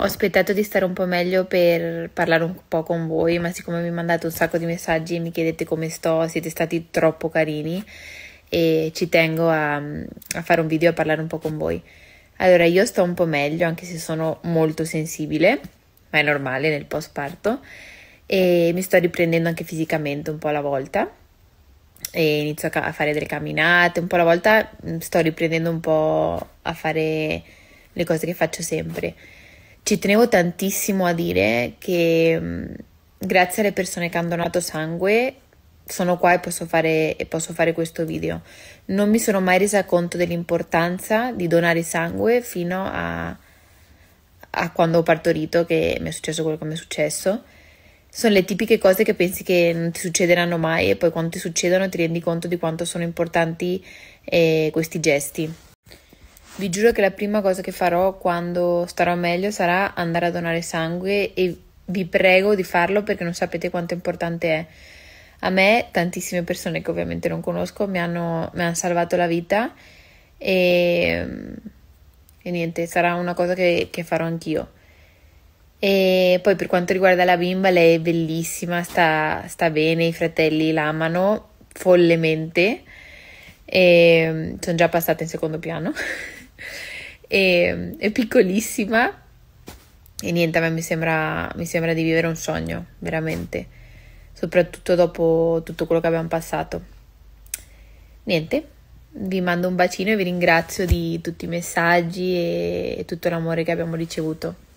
ho aspettato di stare un po' meglio per parlare un po' con voi, ma siccome mi mandate un sacco di messaggi e mi chiedete come sto, siete stati troppo carini e ci tengo a, a fare un video a parlare un po' con voi. Allora, io sto un po' meglio, anche se sono molto sensibile, ma è normale nel post parto, e mi sto riprendendo anche fisicamente un po' alla volta e inizio a fare delle camminate, un po' alla volta mm, sto riprendendo un po' a fare le cose che faccio sempre. Ci tenevo tantissimo a dire che mm, grazie alle persone che hanno donato sangue sono qua e posso, fare, e posso fare questo video. Non mi sono mai resa conto dell'importanza di donare sangue fino a, a quando ho partorito, che mi è successo quello che mi è successo sono le tipiche cose che pensi che non ti succederanno mai e poi quando ti succedono ti rendi conto di quanto sono importanti eh, questi gesti. Vi giuro che la prima cosa che farò quando starò meglio sarà andare a donare sangue e vi prego di farlo perché non sapete quanto importante è. A me tantissime persone che ovviamente non conosco mi hanno, mi hanno salvato la vita e, e, niente, sarà una cosa che, che farò anch'io. E poi per quanto riguarda la bimba, lei è bellissima, sta, sta bene, i fratelli l'amano follemente e mm, sono già passata in secondo piano. e, mm, è piccolissima e niente, a me mi sembra, mi sembra di vivere un sogno, veramente, soprattutto dopo tutto quello che abbiamo passato. Niente, vi mando un bacino e vi ringrazio di tutti i messaggi e tutto l'amore che abbiamo ricevuto.